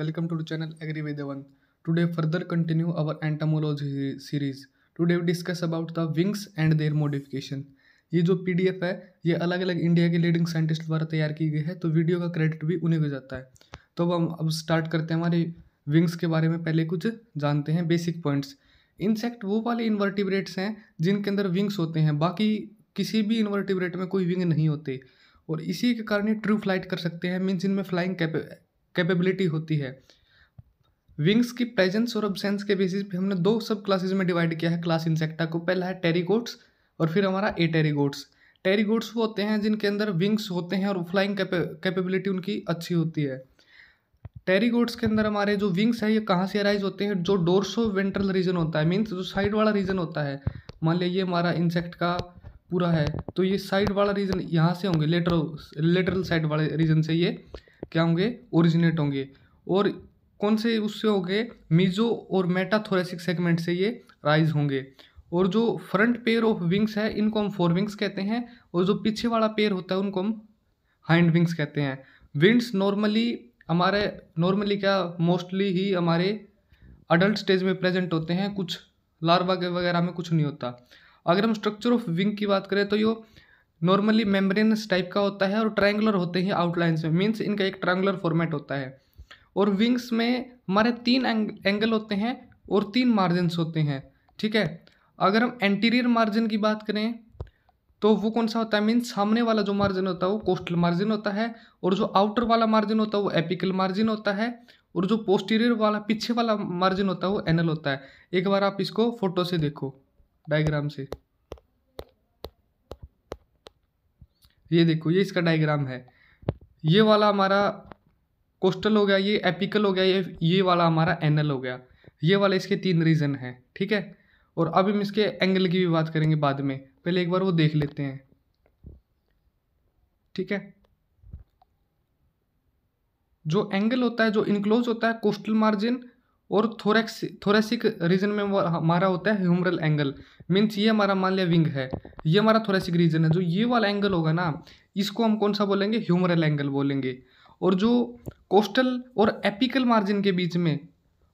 welcome to the channel Agri Vedavan. Today further continue our entomology series. Today we discuss about the wings and their modification. ये जो PDF है ये अलग अलग India के leading scientist द्वारा तैयार की गई है तो वीडियो का क्रेडिट भी उन्हें को जाता है तो अब हम अब स्टार्ट करते हैं हमारे विंग्स के बारे में पहले कुछ जानते हैं बेसिक पॉइंट्स इंसेक्ट वो वाले इन्वर्टिब्रेट्स हैं जिनके अंदर विंग्स होते हैं बाकी किसी भी इन्वर्टिब्रेट में कोई विंग नहीं होते और इसी के कारण ये ट्रू फ्लाइट कर सकते हैं मीन्स इनमें फ्लाइंग कैपेबिलिटी होती है विंग्स की प्रेजेंस और अब्सेंस के बेसिस पे हमने दो सब क्लासेज में डिवाइड किया है क्लास इंसेक्टा को पहला है टेरीगोट्स और फिर हमारा ए टेरीगोट्स टेरीगोट्स वो होते हैं जिनके अंदर विंग्स होते हैं और फ्लाइंग कैपेबिलिटी उनकी अच्छी होती है टेरीगोट्स के अंदर हमारे जो विंग्स है ये कहाँ से अराइज होते हैं जो डोरसो वेंट्रल रीजन होता है मीन्स जो साइड वाला रीजन होता है मान लिया ये हमारा इंसेक्ट का पूरा है तो ये साइड वाला रीजन यहाँ से होंगे लेटरल लेटरल साइड वाले रीजन से ये क्या होंगे ओरिजिनेट होंगे और कौन से उससे हो गए मीजो और मेटाथोरेसिक सेगमेंट से ये राइज होंगे और जो फ्रंट पेयर ऑफ विंग्स है इनको हम फोर विंग्स कहते हैं और जो पीछे वाला पेयर होता है उनको हम हाइंड विंग्स कहते हैं विंग्स नॉर्मली हमारे नॉर्मली क्या मोस्टली ही हमारे अडल्ट स्टेज में प्रेजेंट होते हैं कुछ लार्वा वगैरह में कुछ नहीं होता अगर हम स्ट्रक्चर ऑफ विंग की बात करें तो यो नॉर्मली मेम्ब्रेनस टाइप का होता है और ट्रायंगुलर होते हैं आउटलाइंस में मीन्स इनका एक ट्रायंगुलर फॉर्मेट होता है और विंग्स में हमारे तीन एंगल होते हैं और तीन मार्जिनस होते हैं ठीक है अगर हम एंटीरियर मार्जिन की बात करें तो वो कौन सा होता है मीन्स सामने वाला जो मार्जिन होता है वो कोस्टल मार्जिन होता है और जो आउटर वाला मार्जिन होता है वो एपिकल मार्जिन होता है और जो पोस्टीरियर वाला पीछे वाला मार्जिन होता है वो एनल होता है एक बार आप इसको फोटो से देखो डायग्राम से ये देखो ये इसका डायग्राम है ये वाला हमारा कोस्टल हो गया ये एपिकल हो गया ये ये वाला हमारा एनल हो गया ये वाला इसके तीन रीजन हैं ठीक है और अब हम इसके एंगल की भी बात करेंगे बाद में पहले एक बार वो देख लेते हैं ठीक है जो एंगल होता है जो इनक्लोज होता है कोस्टल मार्जिन और थोरेक्स थोरेसिक रीजन में हमारा होता है ह्यूमरल एंगल मीन्स ये हमारा मान लिया विंग है ये हमारा थोरेसिक रीजन है जो ये वाला एंगल होगा ना इसको हम कौन सा बोलेंगे ह्यूमरल एंगल बोलेंगे और जो कोस्टल और एपिकल मार्जिन के बीच में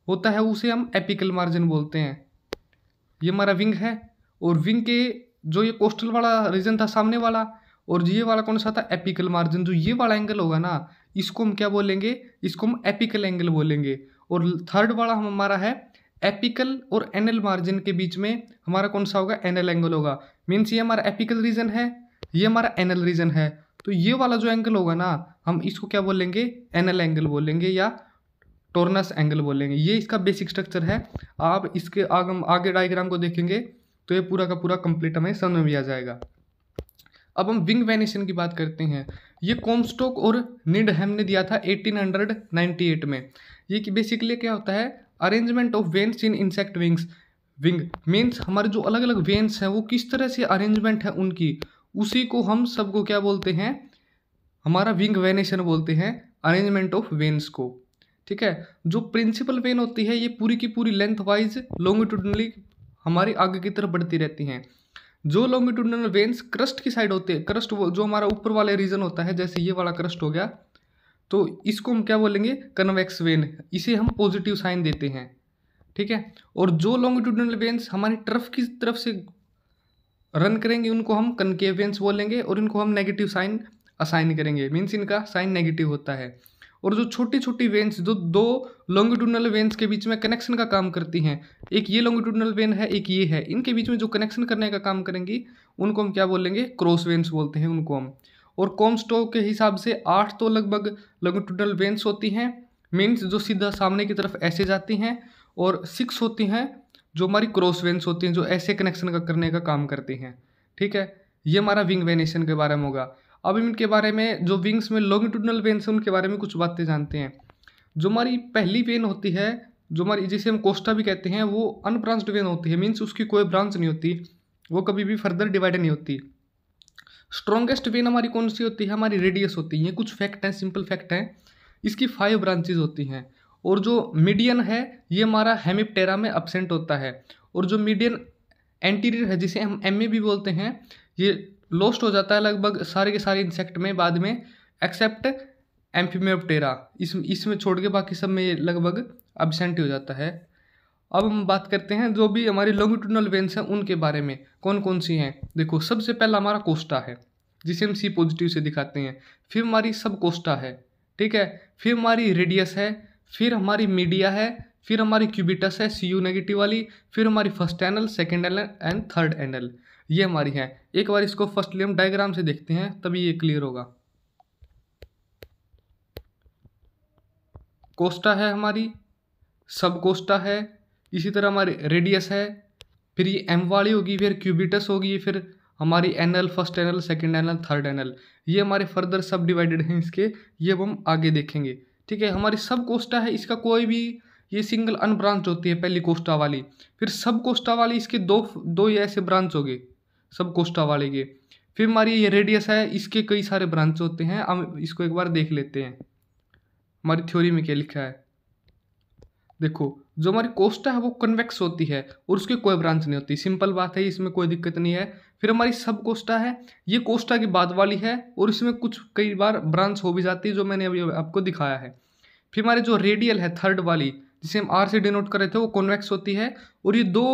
होता है उसे हम एपिकल मार्जिन बोलते हैं ये हमारा विंग है और विंग के जो ये कोस्टल वाला रीजन था सामने वाला और ये वाला कौन सा था एपिकल मार्जिन जो ये वाला एंगल होगा ना इसको हम क्या बोलेंगे इसको हम एपिकल एंगल बोलेंगे और थर्ड वाला हम हमारा है एपिकल और एनल मार्जिन के बीच में हमारा कौन सा होगा एनल एंगल होगा मीन्स ये हमारा एपिकल रीजन है ये हमारा एनल रीजन है तो ये वाला जो एंगल होगा ना हम इसको क्या बोलेंगे एनल एंगल बोलेंगे या टोर्नस एंगल बोलेंगे ये इसका बेसिक स्ट्रक्चर है आप इसके आग आगे डायग्राम को देखेंगे तो ये पूरा का पूरा कंप्लीट हमें समझ में भी आ जाएगा अब हम विंग वेनेशन की बात करते हैं ये कॉमस्टोक और निड हेम ने दिया था 1898 में ये कि बेसिकली क्या होता है arrangement of veins in insect wings wing means हमारे जो अलग अलग वेंस हैं वो किस तरह से अरेंजमेंट है उनकी उसी को हम सबको क्या बोलते हैं हमारा विंग वेनेशन बोलते हैं अरेंजमेंट ऑफ वेंस को ठीक है जो प्रिंसिपल वेन होती है ये पूरी की पूरी लेंथ वाइज लॉन्गिट्यूडनली हमारी आगे की तरफ बढ़ती रहती हैं जो लॉन्गिट्यूडनल वेंस क्रस्ट की साइड होते हैं क्रस्ट जो हमारा ऊपर वाले रीजन होता है जैसे ये वाला क्रस्ट हो गया तो इसको हम क्या बोलेंगे कन्वेक्स वेन इसे हम पॉजिटिव साइन देते हैं ठीक है और जो लॉन्गिट्यूडनल वेन्स हमारी ट्रफ की तरफ से रन करेंगे उनको हम कनकेव वेन्स बोलेंगे और इनको हम नेगेटिव साइन असाइन करेंगे मीन्स इनका साइन नेगेटिव होता है और जो छोटी छोटी वेन्स जो दो लॉन्गिट्यूडनल वेन्स के बीच में कनेक्शन का काम करती हैं एक ये लॉन्गिट्यूडनल वेन है एक ये है इनके बीच में जो कनेक्शन करने का काम करेंगी उनको हम क्या बोलेंगे क्रॉस वेन्स बोलते हैं उनको हम और कॉमस्टो के हिसाब से आठ तो लगभग लंगटूडल वेंस होती हैं मीन्स जो सीधा सामने की तरफ ऐसे जाती हैं और सिक्स होती हैं जो हमारी क्रॉस वेंस होती हैं जो ऐसे कनेक्शन का करने का काम करती हैं ठीक है ये हमारा विंग वेनेशन के बारे में होगा अब इनके बारे में जो विंग्स में लॉन्गिट्यूडनल वेन्स हैं उनके बारे में कुछ बातें जानते हैं जो हमारी पहली वेन होती है जो हमारी जिसे हम कोस्टा भी कहते हैं वो अनब्रांच्ड वेन होती है मीन्स उसकी कोई ब्रांच नहीं होती वो कभी भी फर्दर डिवाइड नहीं होती स्ट्रॉन्गेस्ट वेन हमारी कौन सी होती है हमारी रेडियस होती है कुछ फैक्ट हैं सिंपल फैक्ट हैं इसकी फाइव ब्रांचेज होती हैं और जो मीडियन है ये हमारा हेमिप्टेरा में अपसेंट होता है और जो मीडियन एंटीरियर है जिसे हम एम भी बोलते हैं ये लॉस्ट हो जाता है लगभग सारे के सारे इंसेक्ट में बाद में एक्सेप्ट एम्फीमेपटेरा इसमें छोड़ के बाकी सब में लगभग अबसेंट हो जाता है अब हम बात करते हैं जो भी हमारी लॉन्गिट्यूडनल वेंस हैं उनके बारे में कौन कौन सी हैं देखो सबसे पहला हमारा कोस्टा है जिसे हम सी पॉजिटिव से दिखाते हैं फिर हमारी सब कोस्टा है ठीक है फिर हमारी रेडियस है फिर हमारी मीडिया है फिर हमारी क्यूबिटस है सी यू नेगेटिव वाली फिर हमारी first anal second anal and third anal ये हमारी है एक बार इसको फर्स्टली हम डायग्राम से देखते हैं तभी ये क्लियर होगा कोस्टा है हमारी सब कोस्टा है इसी तरह हमारी रेडियस है फिर ये एम वाली होगी फिर क्यूबिटस होगी फिर हमारी N L first N L second N L third N L ये हमारे फर्दर सब डिवाइडेड हैं इसके ये अब हम आगे देखेंगे ठीक है हमारी सब कोस्टा है इसका कोई भी ये सिंगल अनब्रांच होती है पहली कोस्टा वाली फिर सब कोस्टा वाली इसके दो दो ये ऐसे ब्रांच हो गए सब कोस्टा वाले के फिर हमारी ये रेडियस है इसके कई सारे ब्रांच होते हैं हम इसको एक बार देख लेते हैं हमारी थ्योरी में क्या लिखा है देखो जो हमारी कोस्टा है वो कन्वेक्स होती है और उसकी कोई ब्रांच नहीं होती सिंपल बात है इसमें कोई दिक्कत नहीं है फिर हमारी सब कोस्टा है ये कोस्टा की बाद वाली है और इसमें कुछ कई बार ब्रांच हो भी जाती है जो मैंने अभी आपको दिखाया है फिर हमारे जो रेडियल है थर्ड वाली जिसे हम आर से डिनोट कर रहे थे वो कॉन्वेक्स होती है और ये दो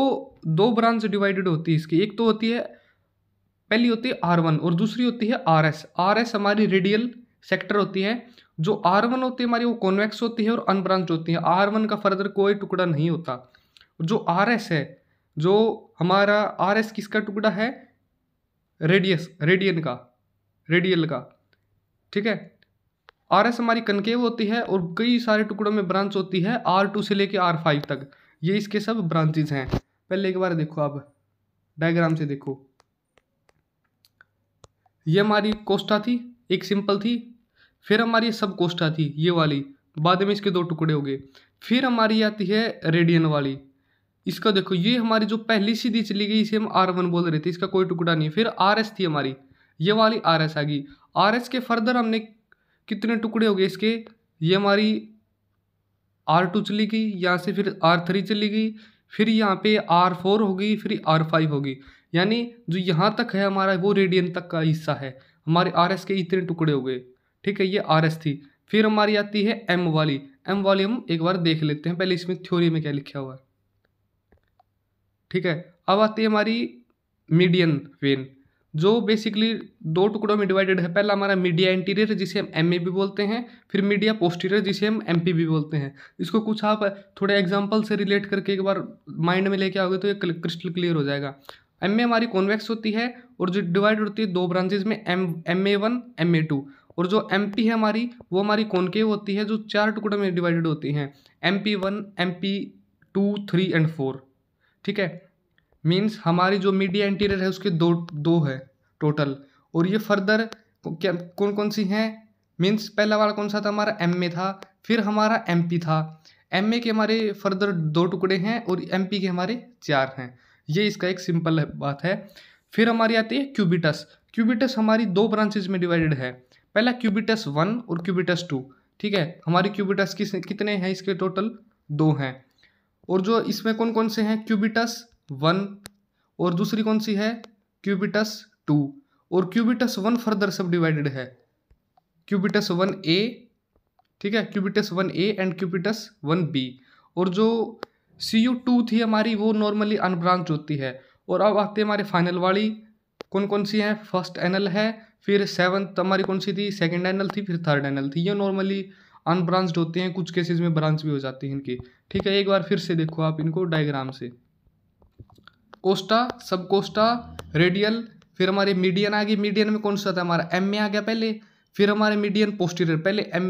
दो ब्रांच डिवाइडेड होती है इसकी एक तो होती है पहली होती है आर वन और दूसरी होती है आर एस आर एस हमारी रेडियल सेक्टर होती है जो आर वन होती है हमारी वो कॉन्वेक्स होती है और अनब्रांच होती है आर वन का फर्दर कोई टुकड़ा नहीं होता जो आर एस है जो हमारा आर एस किसका टुकड़ा है रेडियस रेडियन का रेडियल का ठीक है आर एस हमारी कनकेव होती है और कई सारे टुकड़ों में ब्रांच होती है आर टू से लेके आर फाइव तक ये इसके सब ब्रांचेज हैं पहले एक बार देखो आप डायग्राम से देखो ये हमारी कोस्टा थी एक सिंपल थी फिर हमारी सब कोष्ट आती ये वाली बाद में इसके दो टुकड़े हो गए फिर हमारी आती है रेडियन वाली इसका देखो ये हमारी जो पहली सीधी चली गई इसे हम आर वन बोल रहे थे इसका कोई टुकड़ा नहीं फिर आर एस थी हमारी ये वाली आर एस आ गई आर एस के फर्दर हमने कितने टुकड़े हो गए इसके ये हमारी आर टू चली गई यहाँ से फिर आर थ्री चली गई फिर यहाँ पे आर फोर होगी फिर आर फाइव होगी यानी जो यहाँ तक है हमारा वो रेडियन तक का हिस्सा है हमारे आर एस के इतने टुकड़े हो गए ठीक है ये आर एस थी फिर हमारी आती है एम वाली एम वाली हम एक बार देख लेते हैं पहले इसमें थ्योरी में क्या लिखा हुआ है ठीक है अब आती है हमारी मीडियन वेन जो बेसिकली दो टुकड़ों में डिवाइडेड है पहला हमारा मीडिया इंटीरियर जिसे हम एम भी बोलते हैं फिर मीडिया पोस्टीरियर जिसे हम एम भी बोलते हैं इसको कुछ आप थोड़े एग्जाम्पल से रिलेट करके एक बार माइंड में लेके आओगे तो ये क्रिस्टल क्लियर हो जाएगा एम हमारी कॉन्वेक्स होती है और जो डिवाइड होती है दो ब्रांचेज में M M A one M A two और जो एम पी है हमारी वो हमारी कौन के होती है जो चार टुकड़े में डिवाइडेड होती हैं M P one M P two three and four ठीक है मीन्स हमारी जो मीडिया इंटीरियर है उसके दो दो है टोटल और ये फर्दर क्या कौन कौन सी हैं मीन्स पहला वाला कौन सा था हमारा एम ए था फिर हमारा एम पी था एम ए के हमारे फर्दर दो टुकड़े हैं और एम पी के हमारे चार हैं ये इसका एक सिंपल बात है फिर हमारी आती है क्यूबिटस क्यूबिटस हमारी दो ब्रांचेज में डिवाइडेड है पहला क्यूबिटस वन और क्यूबिटस टू ठीक है हमारे क्यूबिटस किस कितने हैं इसके टोटल दो हैं और जो इसमें कौन कौन से हैं क्यूबिटस वन और दूसरी कौन सी है क्यूबिटस टू और cubitus one further subdivided है क्यूबिटस वन ए ठीक है cubitus one A and cubitus one B और जो सी यू टू थी हमारी वो नॉर्मली अनब्रांच होती है और अब आते हैं हमारे फाइनल वाली कौन कौन सी हैं फर्स्ट एनल है फिर सेवन्थ हमारी कौन सी थी सेकेंड एनल थी फिर थर्ड एनल थी ये नॉर्मली अनब्रांच्ड होते हैं कुछ केसेस में ब्रांच भी हो जाती है इनकी ठीक है एक बार फिर से देखो आप इनको डायग्राम से कोस्टा सब कोस्टा रेडियल फिर हमारे मीडियन आ गई मीडियन में कौन सा था हमारा एम में आ गया पहले फिर हमारे मीडियन पोस्टीरियर पहले एम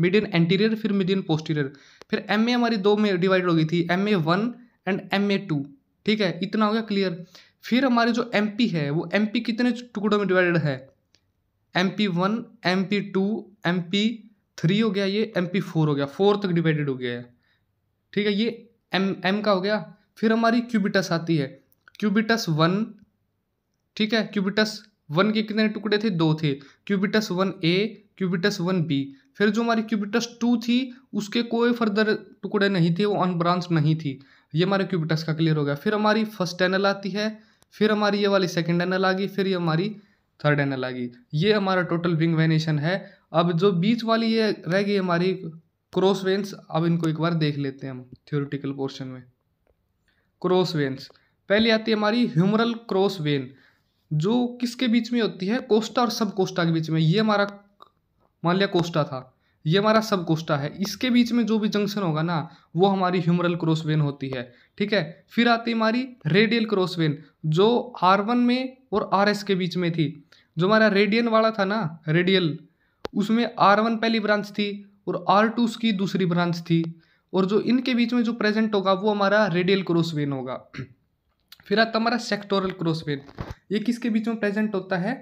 मीडियन एंटीरियर फिर मीडियन पोस्टीरियर फिर एम ए हमारी दो में डिवाइड हो गई थी M A one and M A two ठीक है इतना हो गया क्लियर फिर हमारी जो एम है वो एम कितने टुकड़ों में डिवाइडेड है M P one M P two M P three हो गया ये एम पी फोर हो गया फोर तक डिवाइडेड हो गया है ठीक है ये एम एम का हो गया फिर हमारी क्यूबिटस आती है क्यूबिटस वन ठीक है क्यूबिटस वन के कितने टुकड़े थे दो थे cubitus one A cubitus one B फिर जो हमारी क्यूबिटस टू थी उसके कोई फर्दर टुकड़े नहीं थे वो अनब्रांच नहीं थी ये हमारे क्यूबिटस का क्लियर हो गया फिर हमारी फर्स्ट टैनल आती है फिर हमारी ये वाली सेकेंड एनल आ गई फिर ये हमारी थर्ड एनल आ गई ये हमारा टोटल विंग वेनेशन है अब जो बीच वाली ये रह गई हमारी क्रॉस वेंस अब इनको एक बार देख लेते हैं हम थ्योरिटिकल पोर्शन में क्रॉस वेंस पहली आती है हमारी ह्यूमरल क्रॉस वेन जो किसके बीच में होती है कोस्टा और सब कोस्टा के बीच में ये हमारा मान लिया कोस्टा था ये हमारा सब कोष्टा है इसके बीच में जो भी जंक्शन होगा ना वो हमारी ह्यूमरल क्रॉस वेन होती है ठीक है फिर आती हमारी रेडियल क्रॉस वेन जो आर वन में और आर एस के बीच में थी जो हमारा रेडियन वाला था ना रेडियल उसमें आर वन पहली ब्रांच थी और आर टू उसकी दूसरी ब्रांच थी और जो इनके बीच में जो प्रेजेंट होगा वो हमारा रेडियल क्रॉस वेन होगा फिर आता हमारा सेक्टोरल क्रॉस वेन ये किसके बीच में प्रेजेंट होता है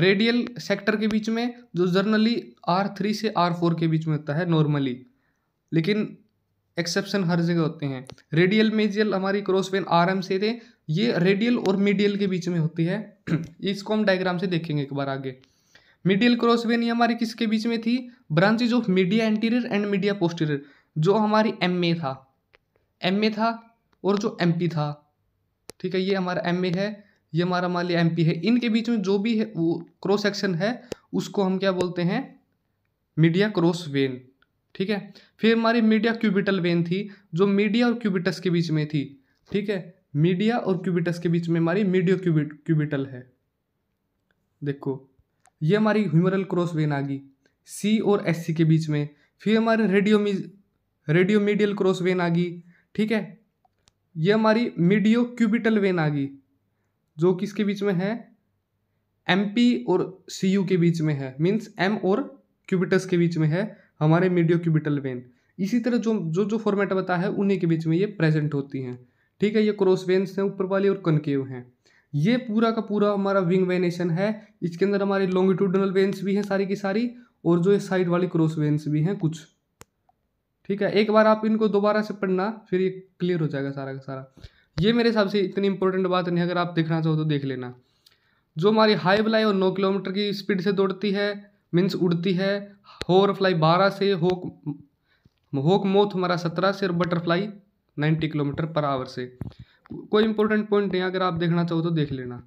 रेडियल सेक्टर के बीच में जो जर्नली आर थ्री से आर फोर के बीच में होता है नॉर्मली लेकिन एक्सेप्शन हर जगह होते हैं रेडियल मेजियल हमारी क्रॉस वेन आर एम से थे ये रेडियल और मीडियल के बीच में होती है इसको हम डायग्राम से देखेंगे एक बार आगे मीडियल क्रॉस वेन ये हमारी किसके बीच में थी branches of media anterior and media posterior जो हमारी एम ए था एम ए था और जो एम पी था ठीक है ये हमारा एम ए है ये हमारा मान लिया एम है इनके बीच में जो भी है वो क्रॉस सेक्शन है उसको हम क्या बोलते हैं मीडिया क्रॉस वेन ठीक है फिर हमारी मीडिया क्यूबिटल वेन थी जो मीडिया और क्यूबिटस के बीच में थी ठीक है मीडिया और क्यूबिटस के बीच में हमारी मीडियो क्यूबिट क्यूबिटल है देखो ये हमारी ह्यूमरल क्रॉस वेन आ गई सी और एस सी के बीच में फिर हमारे radio radio medial cross vein आ गई ठीक है ये हमारी मीडियो क्यूबिटल वेन आ गई जो किसके बीच में है पी और यू के बीच में है मीन्स एम और क्यूबिटस के बीच में है हमारे मीडियो क्यूबिटल वेन इसी तरह जो जो जो फॉर्मेट बताया है उन्हीं के बीच में ये प्रेजेंट होती हैं ठीक है ये क्रॉस वेन्स हैं ऊपर वाली और कनकेव हैं ये पूरा का पूरा हमारा विंग वेनेशन है इसके अंदर हमारी लॉन्गिट्यूडनल वेन्स भी हैं सारी की सारी और जो ये साइड वाली क्रॉस वेन्स भी हैं कुछ ठीक है एक बार आप इनको दोबारा से पढ़ना फिर ये क्लियर हो जाएगा सारा का सारा ये मेरे हिसाब से इतनी इंपॉर्टेंट बात नहीं अगर आप देखना चाहो तो देख लेना जो हमारी हाई फ्लाई और नौ किलोमीटर की स्पीड से दौड़ती है मीन्स उड़ती है होर फ्लाई बारह से होक होक मोथ हमारा सत्रह से और butterfly ninety kilometer per hour से कोई इंपॉर्टेंट पॉइंट नहीं अगर आप देखना चाहो तो देख लेना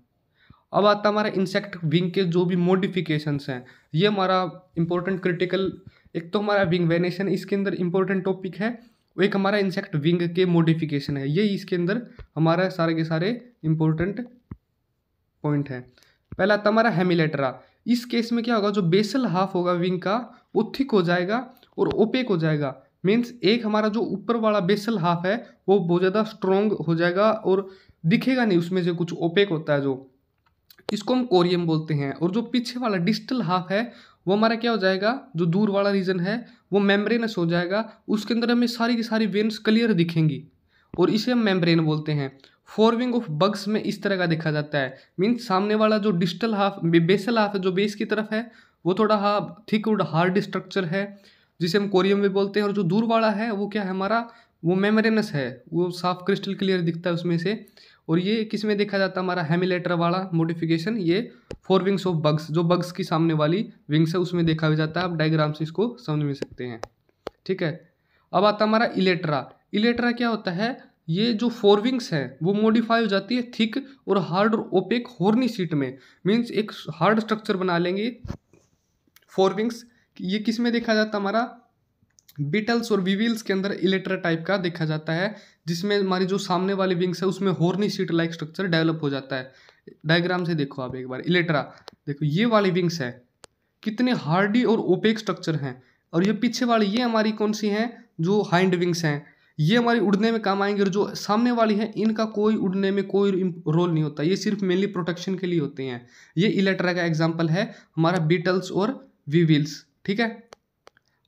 अब आता हमारा इंसेक्ट विंग के जो भी मोडिफिकेशंस हैं ये हमारा इंपॉर्टेंट क्रिटिकल एक तो हमारा विंग वेनेशन इसके अंदर इंपॉर्टेंट टॉपिक है वो एक हमारा इंसेक्ट विंग के मोडिफिकेशन है ये इसके अंदर हमारा सारे के सारे इंपॉर्टेंट पॉइंट है पहला आता हमारा हेमिलेटरा इस केस में क्या होगा जो बेसल हाफ होगा विंग का वो थिक हो जाएगा और ओपेक हो जाएगा मीन्स एक हमारा जो ऊपर वाला बेसल हाफ है वो बहुत ज़्यादा स्ट्रोंग हो जाएगा और दिखेगा नहीं उसमें से कुछ ओपेक होता है जो इसको हम कोरियम बोलते हैं और जो पीछे वाला डिस्टल हाफ है वो हमारा क्या हो जाएगा जो दूर वाला रीजन है वो मेम्ब्रेनस हो जाएगा उसके अंदर हमें सारी की सारी वेन्स क्लियर दिखेंगी और इसे हम मेम्ब्रेन बोलते हैं फॉर्विंग ऑफ बग्स में इस तरह का देखा जाता है मीन्स सामने वाला जो डिस्टल हाफ बेसल हाफ है जो बेस की तरफ है वो थोड़ा हाफ थिक और हार्ड स्ट्रक्चर है जिसे हम कोरियम भी बोलते हैं और जो दूर वाला है वो क्या है हमारा वो मेमरेनस है वो साफ क्रिस्टल क्लियर दिखता है उसमें से और ये किस में देखा जाता है हमारा हेमिलेटर वाला मोडिफिकेशन ये फोर विंग्स ऑफ बग्स जो बग्स की सामने वाली विंग्स है उसमें देखा जाता है आप डायग्राम से इसको समझ में सकते हैं ठीक है अब आता हमारा इलेट्रा इलेट्रा क्या होता है ये जो फोर विंग्स हैं वो मॉडिफाई हो जाती है थिक और हार्ड और ओपेक हॉर्नी सीट में मीन्स एक हार्ड स्ट्रक्चर बना लेंगे फोर विंग्स ये किस में देखा जाता हमारा बीटल्स और विविल्स के अंदर इलेक्ट्रा टाइप का देखा जाता है जिसमें हमारी जो सामने वाली विंग्स है उसमें horny sheet like structure develop हो जाता है डायग्राम से देखो आप एक बार इलेक्ट्रा देखो ये वाली विंग्स है कितने हार्डी और ओपेक स्ट्रक्चर हैं और ये पीछे वाली ये हमारी कौन सी हैं जो हाइंड विंग्स हैं ये हमारी उड़ने में काम आएंगे और जो सामने वाली है इनका कोई उड़ने में कोई रोल नहीं होता ये सिर्फ मेनली प्रोटेक्शन के लिए होते हैं ये इलेक्ट्रा का एग्जाम्पल है हमारा बीटल्स और वी व्हील्स ठीक है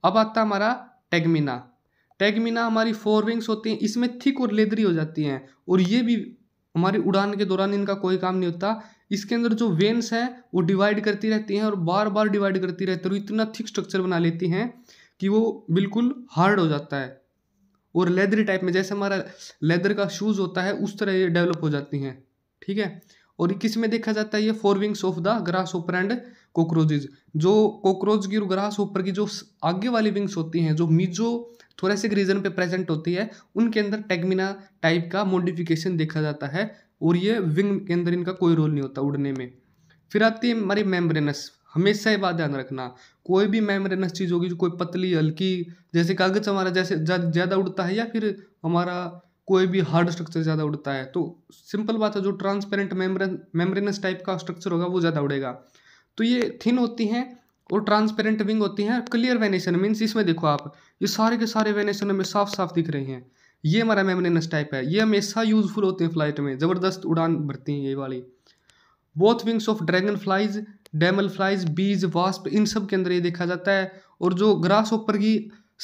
अब आता हमारा टेगमिना टेगमिना हमारी फोर विंग्स होती हैं इसमें थिक और लेदरी हो जाती हैं और ये भी हमारी उड़ान के दौरान इनका कोई काम नहीं होता इसके अंदर जो वेन्स हैं वो डिवाइड करती रहती हैं और बार बार डिवाइड करती रहती है और इतना थिक स्ट्रक्चर बना लेती हैं कि वो बिल्कुल हार्ड हो जाता है और लेदरी टाइप में जैसे हमारा लेदर का शूज़ होता है उस तरह ये डेवलप हो जाती हैं ठीक है और किस में देखा जाता है ये forewings of the grasshopper and cockroaches जो कॉकरोच की और ग्रास ऊपर की जो आगे वाली विंग्स होती हैं जो मिजो थोरेसिक रीजन पे प्रेजेंट होती है उनके अंदर टेगमिना टाइप का मॉडिफिकेशन देखा जाता है और ये विंग के अंदर इनका कोई रोल नहीं होता उड़ने में फिर आती है हमारी मेम्ब्रेनस हमेशा ये बात ध्यान रखना कोई भी मेम्ब्रेनस चीज़ होगी जो कोई पतली हल्की जैसे कागज हमारा जैसे ज़्यादा उड़ता है या फिर हमारा कोई भी हार्ड स्ट्रक्चर ज़्यादा उड़ता है तो सिंपल बात है जो ट्रांसपेरेंट मेम्ब्रेन मेम्ब्रेनस टाइप का स्ट्रक्चर होगा वो ज़्यादा उड़ेगा तो ये थिन होती हैं और ट्रांसपेरेंट विंग होती हैं क्लियर वेनेशन मीन्स इसमें देखो आप ये सारे के सारे वेनेशन हमें साफ साफ दिख रहे हैं ये हमारा मेमनेनस टाइप है ये हमेशा यूजफुल होते हैं फ्लाइट में ज़बरदस्त उड़ान भरती हैं ये वाली both wings of dragonflies damselflies bees wasp इन सब के अंदर ये देखा जाता है और जो ग्रास ऊपर की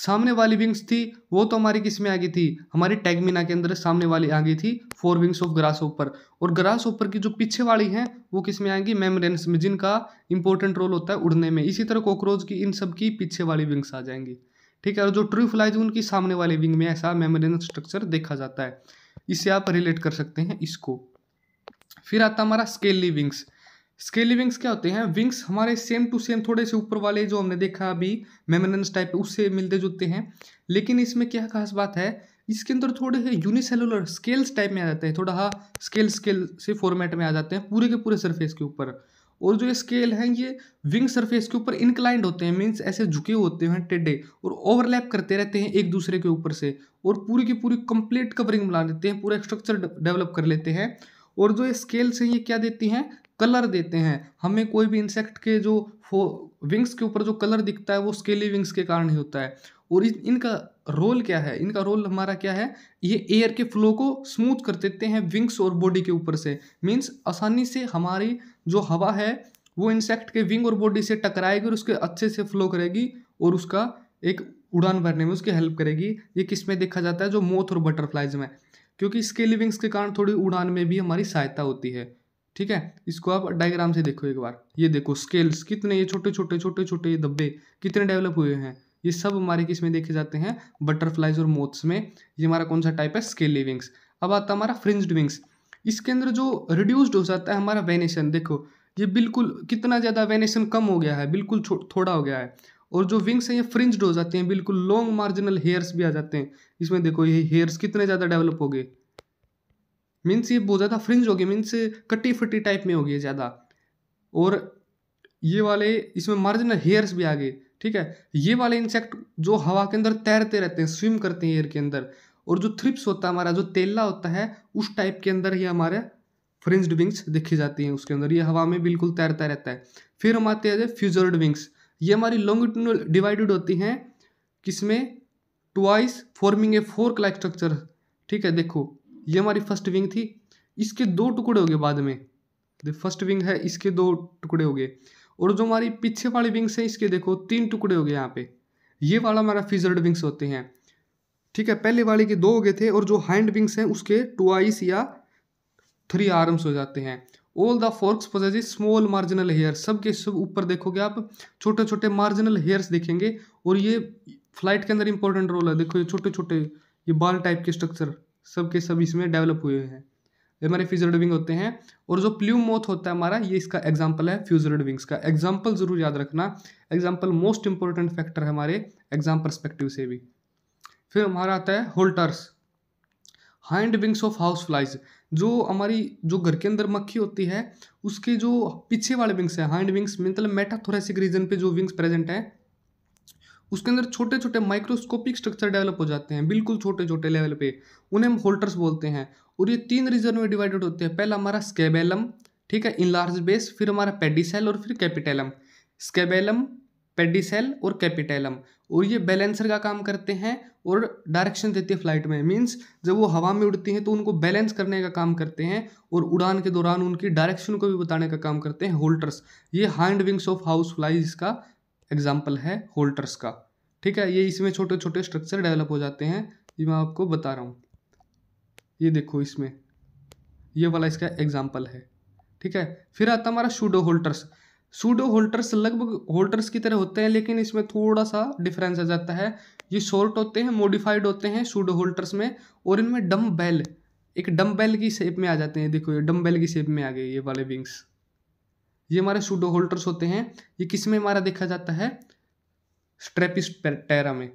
सामने वाली विंग्स थी वो तो हमारी किस में आ गई थी हमारी टैगमिना के अंदर सामने वाली आ गई थी फोर विंग्स ऑफ ग्रास ऊपर और ग्रास ऊपर की जो पीछे वाली हैं वो किस में आएंगी मेमरेंस में जिनका इंपॉर्टेंट रोल होता है उड़ने में इसी तरह कॉकरोच की इन सब की पीछे वाली विंग्स आ जाएंगी ठीक है और जो ट्रू फ्लाइज उनकी सामने वाली विंग में ऐसा मेमरेन स्ट्रक्चर देखा जाता है इससे आप रिलेट कर सकते हैं इसको फिर आता हमारा स्केली विंग्स स्केली विंग्स क्या होते हैं विंग्स हमारे सेम टू सेम थोड़े से ऊपर वाले जो हमने देखा अभी मेमनन्स टाइप उससे मिलते जुलते हैं लेकिन इसमें क्या खास बात है इसके अंदर थोड़े से यूनिसेलुलर स्केल्स टाइप में आ जाते हैं थोड़ा हाँ स्केल स्केल से फॉर्मेट में आ जाते हैं पूरे के पूरे सरफेस के ऊपर और जो ये स्केल हैं ये विंग सरफेस के ऊपर इनक्लाइंड होते हैं मीन्स ऐसे झुके होते हैं टेडे और ओवरलैप करते रहते हैं एक दूसरे के ऊपर से और पूरी की पूरी कंप्लीट कवरिंग बना देते हैं पूरा स्ट्रक्चर डेवलप कर लेते हैं और जो ये स्केल्स हैं ये क्या देती हैं कलर देते हैं हमें कोई भी इंसेक्ट के जो फो विंग्स के ऊपर जो कलर दिखता है वो स्केली विंग्स के कारण ही होता है और इनका रोल क्या है इनका रोल हमारा क्या है ये एयर के फ्लो को स्मूथ कर देते हैं विंग्स और बॉडी के ऊपर से मीन्स आसानी से हमारी जो हवा है वो इंसेक्ट के विंग और बॉडी से टकराएगी और उसके अच्छे से फ्लो करेगी और उसका एक उड़ान भरने में उसकी हेल्प करेगी ये किस में देखा जाता है जो मोथ और बटरफ्लाइज में क्योंकि इसके लिविंग्स के कारण थोड़ी उड़ान में भी हमारी सहायता होती है ठीक है इसको आप डायग्राम से देखो एक बार ये देखो स्केल्स कितने ये छोटे छोटे छोटे छोटे ये धब्बे कितने डेवलप हुए हैं ये सब हमारे किस में देखे जाते हैं बटरफ्लाइज और मोथ्स में ये हमारा कौन सा टाइप है स्केली विंग्स अब आता है हमारा फ्रिंज विंग्स इसके अंदर जो रिड्यूस्ड हो जाता है हमारा वेनेशन देखो ये बिल्कुल कितना ज़्यादा वेनेशन कम हो गया है बिल्कुल थोड़ा हो गया है और जो विंग्स हैं ये फ्रिंज्ड हो जाते हैं बिल्कुल लॉन्ग मार्जिनल हेयर्स भी आ जाते हैं इसमें देखो ये हेयर्स कितने ज़्यादा डेवलप हो गए मीन्स ये बहुत ज़्यादा फ्रिंज होगी मीन्स कट्टी फटी टाइप में होगी ज़्यादा और ये वाले इसमें मार्जिनल हेयर्स भी आ गए ठीक है ये वाले इंसेक्ट जो हवा के अंदर तैरते रहते हैं स्विम करते हैं एयर के अंदर और जो थ्रिप्स होता है हमारा जो तेला होता है उस टाइप के अंदर ही हमारे फ्रिंज्ड विंग्स देखी जाती हैं उसके अंदर ये हवा में बिल्कुल तैरता रहता है फिर हम आते हैं फ्यूजर्ड विंग्स ये हमारी लॉन्ग डिवाइडेड होती हैं किसमें twice forming a fork like structure ठीक है देखो ये हमारी फर्स्ट विंग थी इसके दो टुकड़े हो गए बाद में फर्स्ट तो विंग है इसके दो टुकड़े हो गए और जो हमारी पीछे वाली विंग्स हैं इसके देखो तीन टुकड़े हो गए यहाँ पे ये वाला हमारा फिजर्ड विंग्स होते हैं ठीक है पहले वाले के दो हो गए थे और जो हैंड विंग्स हैं उसके टू आईस या थ्री आर्म्स हो जाते हैं all the forks possess small marginal hair सब के सब ऊपर देखोगे आप छोटे छोटे मार्जिनल हेयर्स देखेंगे और ये फ्लाइट के अंदर इंपॉर्टेंट रोल है देखो ये छोटे छोटे ये बाल टाइप के स्ट्रक्चर सब के सब इसमें डेवलप हुए हैं ये हमारे फ्यूजर्ड विंग होते हैं और जो प्ल्यूम मोथ होता है हमारा ये इसका एग्जाम्पल है फ्यूजर्ड विंग्स का एग्जाम्पल ज़रूर याद रखना एग्जाम्पल मोस्ट इंपॉर्टेंट फैक्टर है हमारे एग्जाम परस्पेक्टिव से भी फिर हमारा आता है halteres hind wings of houseflies जो हमारी जो घर के अंदर मक्खी होती है उसके जो पीछे वाले विंग्स है हाइंड विंग्स मतलब मेटाथोरेसिक रीजन पे जो विंग्स प्रेजेंट है उसके अंदर छोटे छोटे माइक्रोस्कोपिक स्ट्रक्चर डेवलप हो जाते हैं बिल्कुल छोटे छोटे लेवल पे उन्हें हम होल्टर्स बोलते हैं और ये तीन रीजन में डिवाइडेड होते हैं पहला हमारा स्केबेलम ठीक है इनलार्ज बेस फिर हमारा पेडिसेल और फिर कैपिटेलम स्केबेलम पेडिसेल और कैपिटेलम और ये बैलेंसर का काम करते हैं और डायरेक्शन देती है फ्लाइट में मींस जब वो हवा में उड़ती हैं तो उनको बैलेंस करने का काम करते हैं और उड़ान के दौरान उनकी डायरेक्शन को भी बताने का काम करते हैं होल्टर्स ये hind wings of houseflies का एग्जाम्पल है होल्टर्स का ठीक है ये इसमें छोटे छोटे स्ट्रक्चर डेवलप हो जाते हैं ये मैं आपको बता रहा हूँ ये देखो इसमें ये वाला इसका एग्जाम्पल है ठीक है फिर आता हमारा शूडो होल्टर्स सूडो होल्टर्स लगभग होल्टर्स की तरह होते हैं लेकिन इसमें थोड़ा सा डिफरेंस आ जाता है ये शॉर्ट होते हैं मॉडिफाइड होते हैं सूडो होल्टर्स में और इनमें डम एक डम की शेप में आ जाते हैं देखो ये डम की शेप में आ गए ये वाले विंग्स ये हमारे सूडो होल्डर्स होते हैं ये किस में हमारा देखा जाता है स्ट्रेपिस टेरा में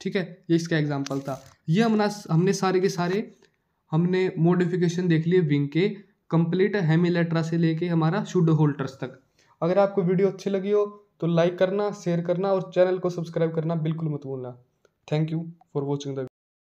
ठीक है ये इसका एग्जाम्पल था ये हमने हमने सारे के सारे हमने मोडिफिकेशन देख लिए विंग के कंप्लीट हेमिलेट्रा से लेके हमारा शूडो होल्टर्स तक अगर आपको वीडियो अच्छी लगी हो तो लाइक करना शेयर करना और चैनल को सब्सक्राइब करना बिल्कुल मत भूलना thank you for watching the